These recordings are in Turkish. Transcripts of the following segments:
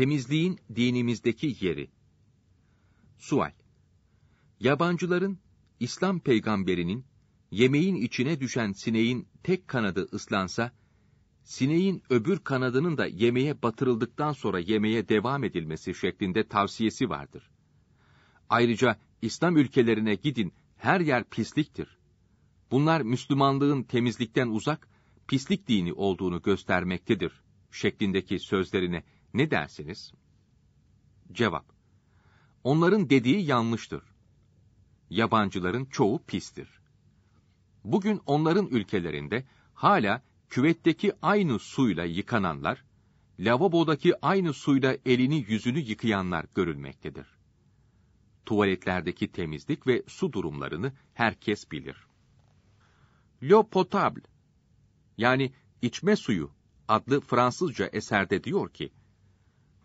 Temizliğin dinimizdeki yeri. Sual. Yabancıların İslam peygamberinin yemeğin içine düşen sineğin tek kanadı ıslansa, sineğin öbür kanadının da yemeğe batırıldıktan sonra yemeğe devam edilmesi şeklinde tavsiyesi vardır. Ayrıca İslam ülkelerine gidin, her yer pisliktir. Bunlar Müslümanlığın temizlikten uzak, pislik dini olduğunu göstermektedir şeklindeki sözlerine ne dersiniz? Cevap. Onların dediği yanlıştır. Yabancıların çoğu pistir. Bugün onların ülkelerinde hala küvetteki aynı suyla yıkananlar, lavabodaki aynı suyla elini yüzünü yıkayanlar görülmektedir. Tuvaletlerdeki temizlik ve su durumlarını herkes bilir. L'eau potable yani içme suyu adlı Fransızca eserde diyor ki,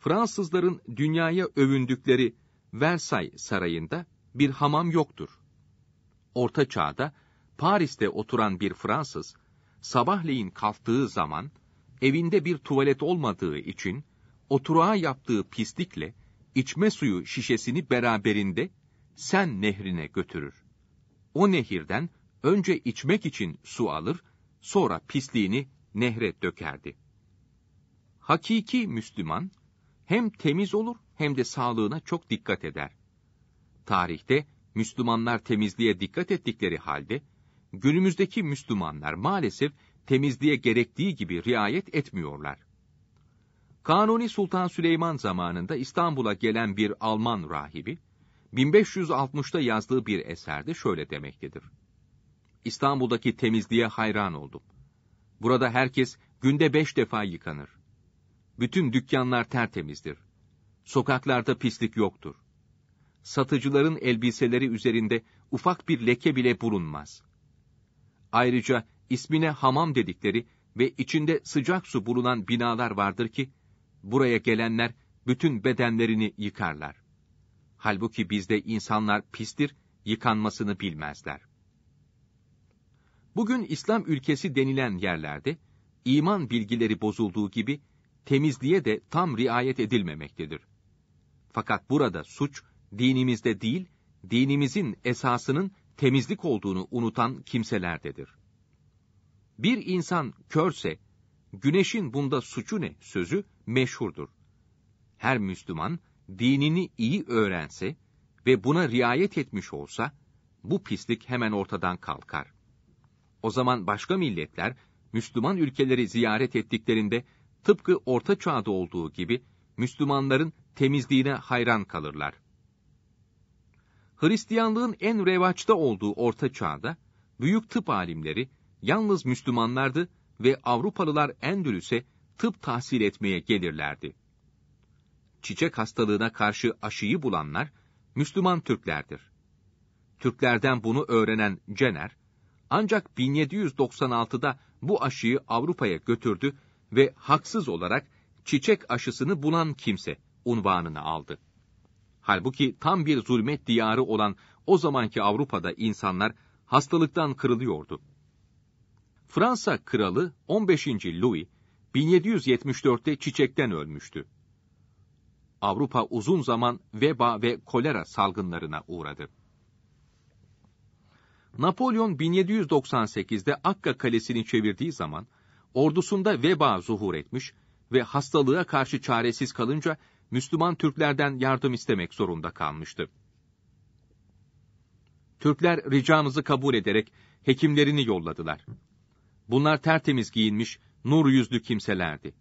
Fransızların dünyaya övündükleri Versay Sarayı'nda bir hamam yoktur. Orta Çağ'da Paris'te oturan bir Fransız, sabahleyin kalktığı zaman evinde bir tuvalet olmadığı için oturağa yaptığı pislikle içme suyu şişesini beraberinde Sen nehrine götürür. O nehirden önce içmek için su alır, sonra pisliğini nehre dökerdi. Hakiki Müslüman, hem temiz olur hem de sağlığına çok dikkat eder. Tarihte Müslümanlar temizliğe dikkat ettikleri halde günümüzdeki Müslümanlar maalesef temizliğe gerektiği gibi riayet etmiyorlar. Kanuni Sultan Süleyman zamanında İstanbul'a gelen bir Alman rahibi 1560'ta yazdığı bir eserde şöyle demektedir. İstanbul'daki temizliğe hayran oldum. Burada herkes günde beş defa yıkanır. Bütün dükkanlar tertemizdir. Sokaklarda pislik yoktur. Satıcıların elbiseleri üzerinde ufak bir leke bile bulunmaz. Ayrıca ismine hamam dedikleri ve içinde sıcak su bulunan binalar vardır ki, buraya gelenler bütün bedenlerini yıkarlar. Halbuki bizde insanlar pistir, yıkanmasını bilmezler. Bugün İslam ülkesi denilen yerlerde, iman bilgileri bozulduğu gibi, temizliğe de tam riayet edilmemektedir. Fakat burada suç dinimizde değil, dinimizin esasının temizlik olduğunu unutan kimselerdedir. Bir insan körse, güneşin bunda suçu ne sözü meşhurdur. Her Müslüman dinini iyi öğrense ve buna riayet etmiş olsa, bu pislik hemen ortadan kalkar. O zaman başka milletler, Müslüman ülkeleri ziyaret ettiklerinde tıpkı Orta Çağ'da olduğu gibi Müslümanların temizliğine hayran kalırlar. Hristiyanlığın en revaçta olduğu Orta Çağ'da büyük tıp alimleri yalnız Müslümanlardı ve Avrupalılar Endülüs'e tıp tahsil etmeye gelirlerdi. Çiçek hastalığına karşı aşıyı bulanlar Müslüman Türklerdir. Türklerden bunu öğrenen Jenner, ancak 1796'da bu aşıyı Avrupa'ya götürdü ve haksız olarak çiçek aşısını bulan kimse unvanını aldı. Halbuki tam bir zulmet diyarı olan o zamanki Avrupa'da insanlar hastalıktan kırılıyordu. Fransa kralı 15. Louis 1774'te çiçekten ölmüştü. Avrupa uzun zaman veba ve kolera salgınlarına uğradı. Napolyon 1798'de Akka Kalesi'ni çevirdiği zaman ordusunda veba zuhur etmiş ve hastalığa karşı çaresiz kalınca Müslüman Türklerden yardım istemek zorunda kalmıştı. Türkler ricamızı kabul ederek hekimlerini yolladılar. Bunlar tertemiz giyinmiş, nur yüzlü kimselerdi.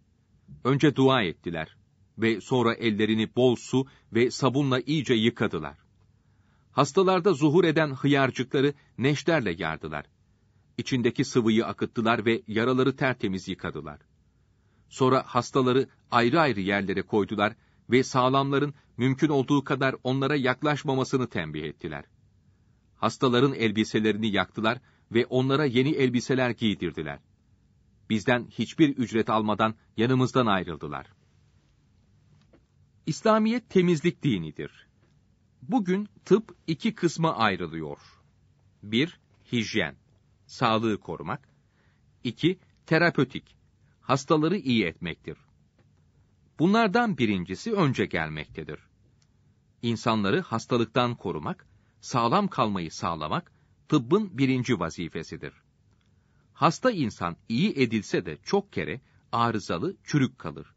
Önce dua ettiler ve sonra ellerini bol su ve sabunla iyice yıkadılar. Hastalarda zuhur eden hıyarcıkları neşterle yardılar. İçindeki sıvıyı akıttılar ve yaraları tertemiz yıkadılar. Sonra hastaları ayrı ayrı yerlere koydular ve sağlamların mümkün olduğu kadar onlara yaklaşmamasını tembih ettiler. Hastaların elbiselerini yaktılar ve onlara yeni elbiseler giydirdiler. Bizden hiçbir ücret almadan yanımızdan ayrıldılar. İslamiyet temizlik dinidir. Bugün tıp iki kısma ayrılıyor. 1- Hijyen sağlığı korumak. 2. Terapötik, hastaları iyi etmektir. Bunlardan birincisi önce gelmektedir. İnsanları hastalıktan korumak, sağlam kalmayı sağlamak, tıbbın birinci vazifesidir. Hasta insan iyi edilse de çok kere arızalı, çürük kalır.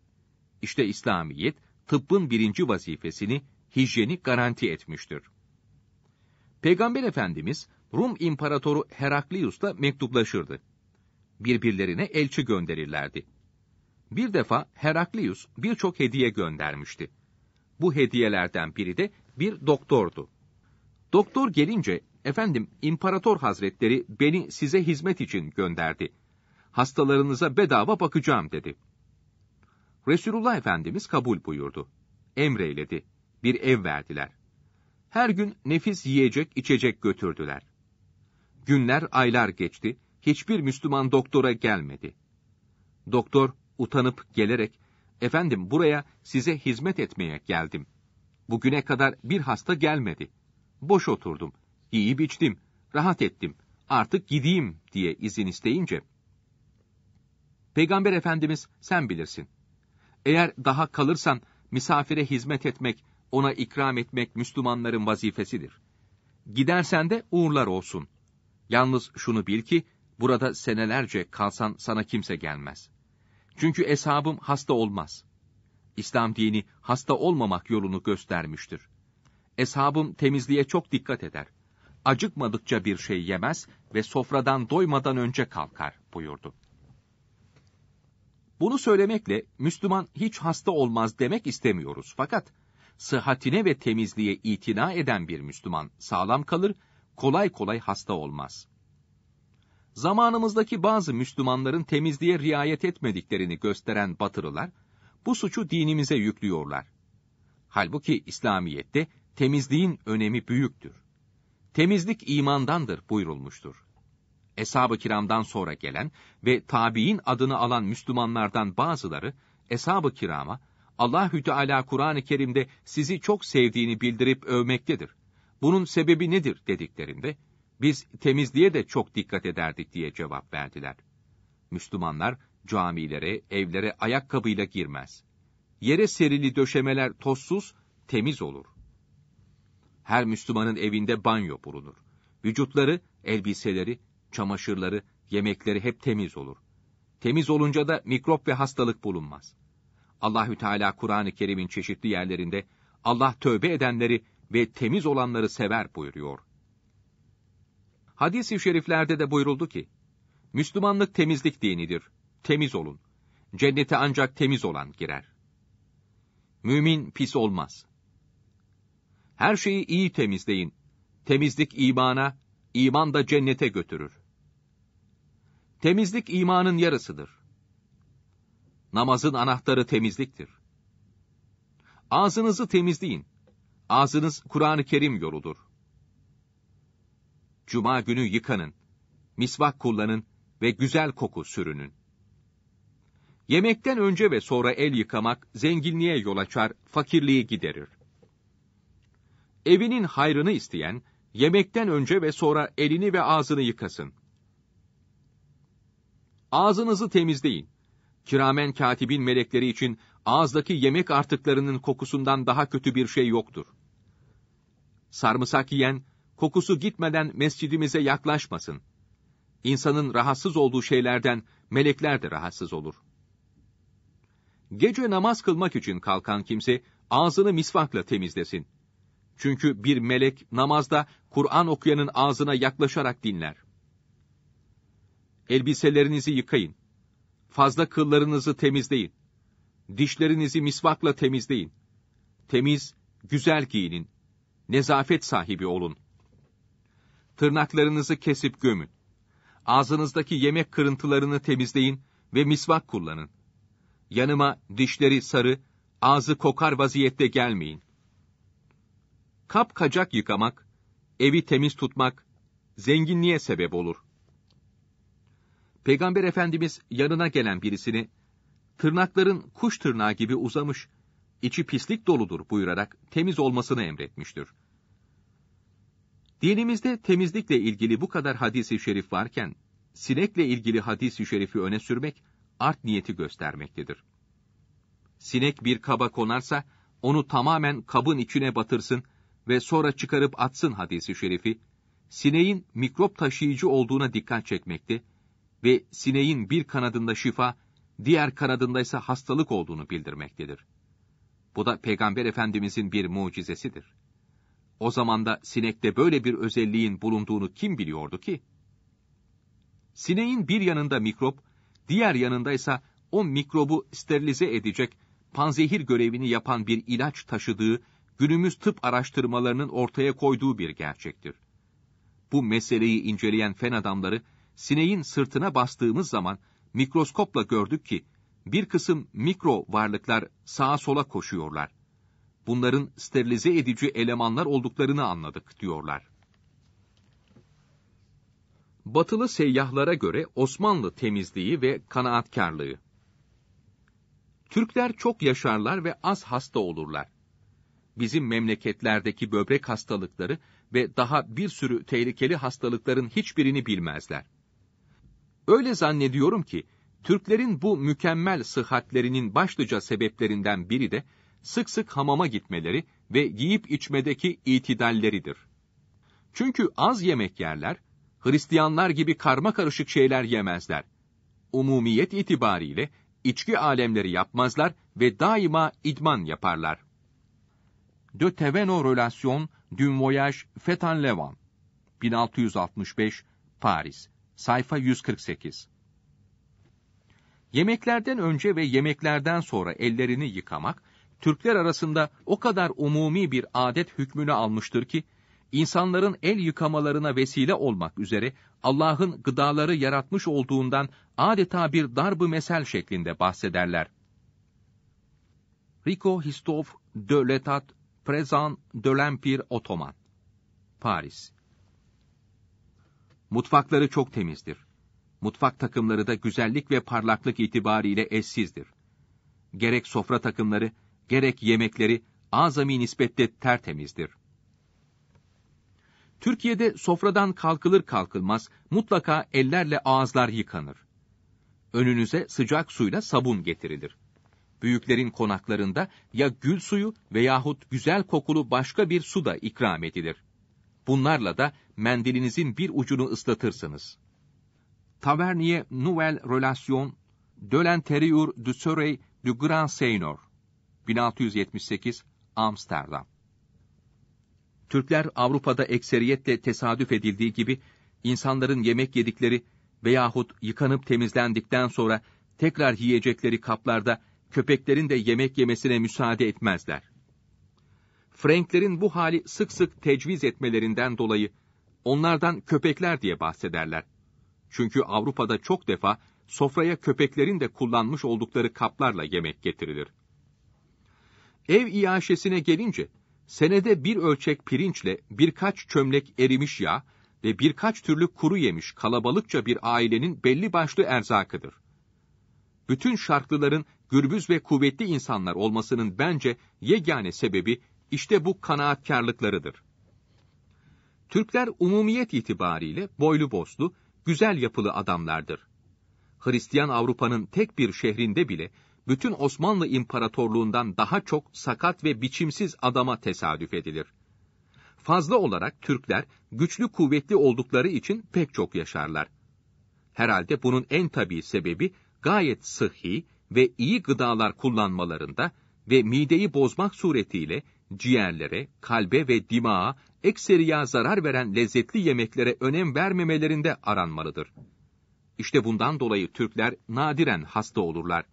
İşte İslamiyet, tıbbın birinci vazifesini, hijyeni garanti etmiştir. Peygamber Efendimiz, Rum İmparatoru Heraklius'la mektuplaşırdı. Birbirlerine elçi gönderirlerdi. Bir defa Heraklius birçok hediye göndermişti. Bu hediyelerden biri de bir doktordu. Doktor gelince, efendim İmparator Hazretleri beni size hizmet için gönderdi. Hastalarınıza bedava bakacağım dedi. Resulullah Efendimiz kabul buyurdu. Emreyledi. Bir ev verdiler. Her gün nefis yiyecek içecek götürdüler. Günler, aylar geçti. Hiçbir Müslüman doktora gelmedi. Doktor utanıp gelerek, efendim buraya size hizmet etmeye geldim. Bugüne kadar bir hasta gelmedi. Boş oturdum, yiyip içtim, rahat ettim, artık gideyim diye izin isteyince. Peygamber Efendimiz sen bilirsin. Eğer daha kalırsan misafire hizmet etmek, ona ikram etmek Müslümanların vazifesidir. Gidersen de uğurlar olsun Yalnız şunu bil ki, burada senelerce kalsan sana kimse gelmez. Çünkü eshabım hasta olmaz. İslam dini hasta olmamak yolunu göstermiştir. Eshabım temizliğe çok dikkat eder. Acıkmadıkça bir şey yemez ve sofradan doymadan önce kalkar buyurdu. Bunu söylemekle Müslüman hiç hasta olmaz demek istemiyoruz fakat sıhhatine ve temizliğe itina eden bir Müslüman sağlam kalır kolay kolay hasta olmaz. Zamanımızdaki bazı Müslümanların temizliğe riayet etmediklerini gösteren batırılar, bu suçu dinimize yüklüyorlar. Halbuki İslamiyet'te temizliğin önemi büyüktür. Temizlik imandandır buyurulmuştur. Eshab-ı kiramdan sonra gelen ve tabi'in adını alan Müslümanlardan bazıları, Eshab-ı kirama, Allahü Teala Kur'an-ı Kerim'de sizi çok sevdiğini bildirip övmektedir bunun sebebi nedir dediklerinde, biz temizliğe de çok dikkat ederdik diye cevap verdiler. Müslümanlar camilere, evlere ayakkabıyla girmez. Yere serili döşemeler tozsuz, temiz olur. Her Müslümanın evinde banyo bulunur. Vücutları, elbiseleri, çamaşırları, yemekleri hep temiz olur. Temiz olunca da mikrop ve hastalık bulunmaz. Allahü Teala Kur'an-ı Kerim'in çeşitli yerlerinde Allah tövbe edenleri ve temiz olanları sever buyuruyor. Hadis-i şeriflerde de buyuruldu ki, Müslümanlık temizlik dinidir, temiz olun. Cennete ancak temiz olan girer. Mümin pis olmaz. Her şeyi iyi temizleyin. Temizlik imana, iman da cennete götürür. Temizlik imanın yarısıdır. Namazın anahtarı temizliktir. Ağzınızı temizleyin. Ağzınız Kur'an-ı Kerim yoludur. Cuma günü yıkanın, misvak kullanın ve güzel koku sürünün. Yemekten önce ve sonra el yıkamak zenginliğe yol açar, fakirliği giderir. Evinin hayrını isteyen, yemekten önce ve sonra elini ve ağzını yıkasın. Ağzınızı temizleyin. Kiramen katibin melekleri için ağızdaki yemek artıklarının kokusundan daha kötü bir şey yoktur. Sarımsak yiyen, kokusu gitmeden mescidimize yaklaşmasın. İnsanın rahatsız olduğu şeylerden melekler de rahatsız olur. Gece namaz kılmak için kalkan kimse, ağzını misvakla temizlesin. Çünkü bir melek namazda Kur'an okuyanın ağzına yaklaşarak dinler. Elbiselerinizi yıkayın. Fazla kıllarınızı temizleyin. Dişlerinizi misvakla temizleyin. Temiz, güzel giyinin nezafet sahibi olun. Tırnaklarınızı kesip gömün. Ağzınızdaki yemek kırıntılarını temizleyin ve misvak kullanın. Yanıma dişleri sarı, ağzı kokar vaziyette gelmeyin. Kap kacak yıkamak, evi temiz tutmak, zenginliğe sebep olur. Peygamber Efendimiz yanına gelen birisini, tırnakların kuş tırnağı gibi uzamış, içi pislik doludur buyurarak temiz olmasını emretmiştir. Dinimizde temizlikle ilgili bu kadar hadisi şerif varken, sinekle ilgili hadisi şerifi öne sürmek, art niyeti göstermektedir. Sinek bir kaba konarsa, onu tamamen kabın içine batırsın ve sonra çıkarıp atsın hadisi şerifi, sineğin mikrop taşıyıcı olduğuna dikkat çekmekte ve sineğin bir kanadında şifa, diğer kanadındaysa hastalık olduğunu bildirmektedir. Bu da Peygamber Efendimizin bir mucizesidir. O zaman da sinekte böyle bir özelliğin bulunduğunu kim biliyordu ki? Sineğin bir yanında mikrop, diğer yanında ise o mikrobu sterilize edecek, panzehir görevini yapan bir ilaç taşıdığı, günümüz tıp araştırmalarının ortaya koyduğu bir gerçektir. Bu meseleyi inceleyen fen adamları, sineğin sırtına bastığımız zaman mikroskopla gördük ki, bir kısım mikro varlıklar sağa sola koşuyorlar. Bunların sterilize edici elemanlar olduklarını anladık diyorlar. Batılı seyyahlara göre Osmanlı temizliği ve kanaatkarlığı. Türkler çok yaşarlar ve az hasta olurlar. Bizim memleketlerdeki böbrek hastalıkları ve daha bir sürü tehlikeli hastalıkların hiçbirini bilmezler. Öyle zannediyorum ki Türklerin bu mükemmel sıhhatlerinin başlıca sebeplerinden biri de sık sık hamama gitmeleri ve giyip içmedeki itidalleridir. Çünkü az yemek yerler, Hristiyanlar gibi karma karışık şeyler yemezler. Umumiyet itibariyle içki alemleri yapmazlar ve daima idman yaparlar. De Teveno Relation d'un Voyage Fetan Levan 1665 Paris sayfa 148 Yemeklerden önce ve yemeklerden sonra ellerini yıkamak, Türkler arasında o kadar umumi bir adet hükmünü almıştır ki, insanların el yıkamalarına vesile olmak üzere Allah'ın gıdaları yaratmış olduğundan adeta bir darbı mesel şeklinde bahsederler. Rico Histov de l'Etat Prezan de l'Empire Otoman Paris Mutfakları çok temizdir mutfak takımları da güzellik ve parlaklık itibariyle eşsizdir. Gerek sofra takımları, gerek yemekleri azami nispette tertemizdir. Türkiye'de sofradan kalkılır kalkılmaz mutlaka ellerle ağızlar yıkanır. Önünüze sıcak suyla sabun getirilir. Büyüklerin konaklarında ya gül suyu veyahut güzel kokulu başka bir su da ikram edilir. Bunlarla da mendilinizin bir ucunu ıslatırsınız. Tavernier Nouvel Relation de l'Intérieur du Surrey du Grand Seigneur 1678 Amsterdam Türkler Avrupa'da ekseriyetle tesadüf edildiği gibi insanların yemek yedikleri veyahut yıkanıp temizlendikten sonra tekrar yiyecekleri kaplarda köpeklerin de yemek yemesine müsaade etmezler. Franklerin bu hali sık sık tecviz etmelerinden dolayı onlardan köpekler diye bahsederler. Çünkü Avrupa'da çok defa sofraya köpeklerin de kullanmış oldukları kaplarla yemek getirilir. Ev iaşesine gelince, senede bir ölçek pirinçle birkaç çömlek erimiş yağ ve birkaç türlü kuru yemiş kalabalıkça bir ailenin belli başlı erzakıdır. Bütün şarklıların gürbüz ve kuvvetli insanlar olmasının bence yegane sebebi işte bu kanaatkarlıklarıdır. Türkler umumiyet itibariyle boylu boslu, güzel yapılı adamlardır. Hristiyan Avrupa'nın tek bir şehrinde bile bütün Osmanlı İmparatorluğundan daha çok sakat ve biçimsiz adama tesadüf edilir. Fazla olarak Türkler güçlü kuvvetli oldukları için pek çok yaşarlar. Herhalde bunun en tabii sebebi gayet sıhhi ve iyi gıdalar kullanmalarında ve mideyi bozmak suretiyle ciğerlere, kalbe ve dimağa, ekseriya zarar veren lezzetli yemeklere önem vermemelerinde aranmalıdır. İşte bundan dolayı Türkler nadiren hasta olurlar.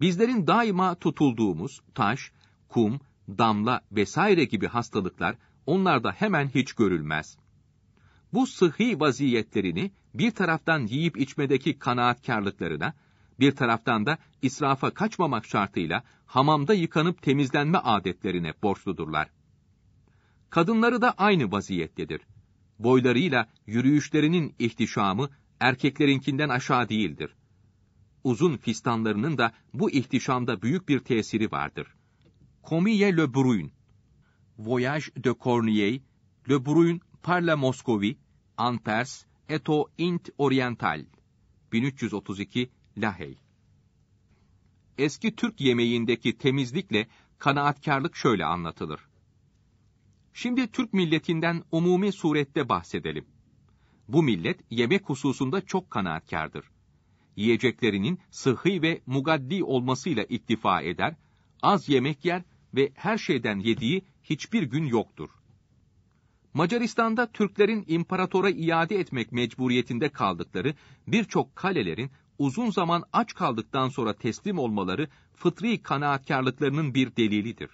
Bizlerin daima tutulduğumuz taş, kum, damla vesaire gibi hastalıklar onlarda hemen hiç görülmez. Bu sıhhi vaziyetlerini bir taraftan yiyip içmedeki kanaatkarlıklarına, bir taraftan da israfa kaçmamak şartıyla hamamda yıkanıp temizlenme adetlerine borçludurlar. Kadınları da aynı vaziyettedir. Boylarıyla yürüyüşlerinin ihtişamı erkeklerinkinden aşağı değildir. Uzun fistanlarının da bu ihtişamda büyük bir tesiri vardır. Comille Le Bruyn, Voyage de Cornier, Le Bruyn Parla Moscovi, Anvers, Eto Int Oriental, 1332 lahey. Eski Türk yemeğindeki temizlikle kanaatkarlık şöyle anlatılır. Şimdi Türk milletinden umumi surette bahsedelim. Bu millet yemek hususunda çok kanaatkardır. Yiyeceklerinin sıhhi ve mugaddi olmasıyla iktifa eder, az yemek yer ve her şeyden yediği hiçbir gün yoktur. Macaristan'da Türklerin imparatora iade etmek mecburiyetinde kaldıkları birçok kalelerin uzun zaman aç kaldıktan sonra teslim olmaları fıtri kanaatkarlıklarının bir delilidir.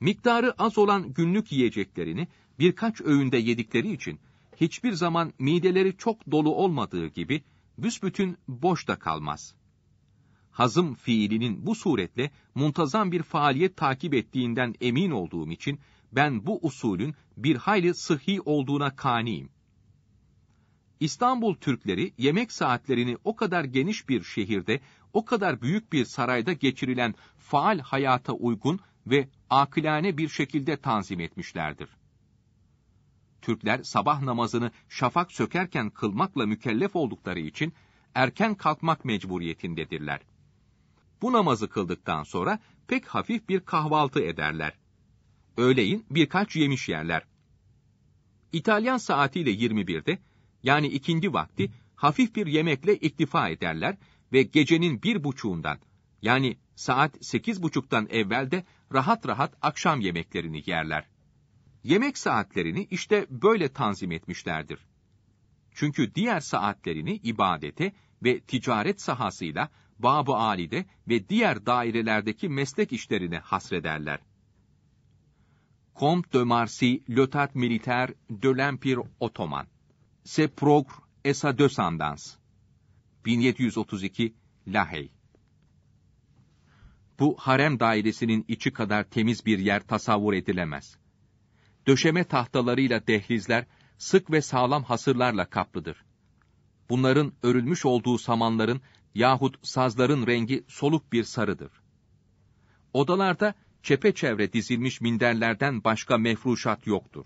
Miktarı az olan günlük yiyeceklerini birkaç öğünde yedikleri için hiçbir zaman mideleri çok dolu olmadığı gibi büsbütün boş da kalmaz. Hazım fiilinin bu suretle muntazam bir faaliyet takip ettiğinden emin olduğum için ben bu usulün bir hayli sıhhi olduğuna kaniyim. İstanbul Türkleri yemek saatlerini o kadar geniş bir şehirde, o kadar büyük bir sarayda geçirilen faal hayata uygun ve akilane bir şekilde tanzim etmişlerdir. Türkler sabah namazını şafak sökerken kılmakla mükellef oldukları için erken kalkmak mecburiyetindedirler. Bu namazı kıldıktan sonra pek hafif bir kahvaltı ederler. Öğleyin birkaç yemiş yerler. İtalyan saatiyle 21'de yani ikindi vakti hafif bir yemekle iktifa ederler ve gecenin bir buçuğundan yani saat sekiz buçuktan evvel de rahat rahat akşam yemeklerini yerler. Yemek saatlerini işte böyle tanzim etmişlerdir. Çünkü diğer saatlerini ibadete ve ticaret sahasıyla Bab-ı Ali'de ve diğer dairelerdeki meslek işlerine hasrederler. Comte de Marcy, Lotat militaire, de l'Empire Ottoman Se Progr Esa de 1732 Lahey Bu harem dairesinin içi kadar temiz bir yer tasavvur edilemez. Döşeme tahtalarıyla dehlizler sık ve sağlam hasırlarla kaplıdır. Bunların örülmüş olduğu samanların yahut sazların rengi soluk bir sarıdır. Odalarda çepeçevre dizilmiş minderlerden başka mefruşat yoktur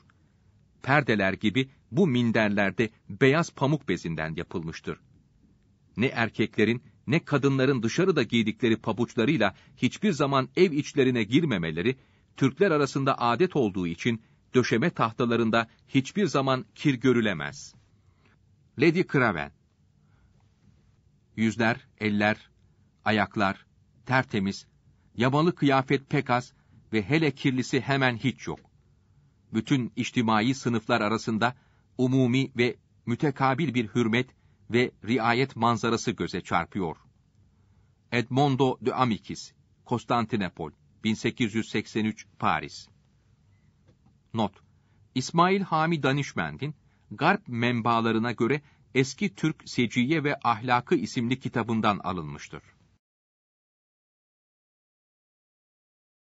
perdeler gibi bu minderlerde beyaz pamuk bezinden yapılmıştır. Ne erkeklerin ne kadınların dışarıda giydikleri pabuçlarıyla hiçbir zaman ev içlerine girmemeleri, Türkler arasında adet olduğu için döşeme tahtalarında hiçbir zaman kir görülemez. Lady Craven Yüzler, eller, ayaklar, tertemiz, yabalı kıyafet pek az ve hele kirlisi hemen hiç yok bütün içtimai sınıflar arasında umumi ve mütekabil bir hürmet ve riayet manzarası göze çarpıyor. Edmondo de Amicis, Konstantinopol, 1883 Paris Not İsmail Hami Danişmend'in Garp menbaalarına göre eski Türk Seciye ve Ahlakı isimli kitabından alınmıştır.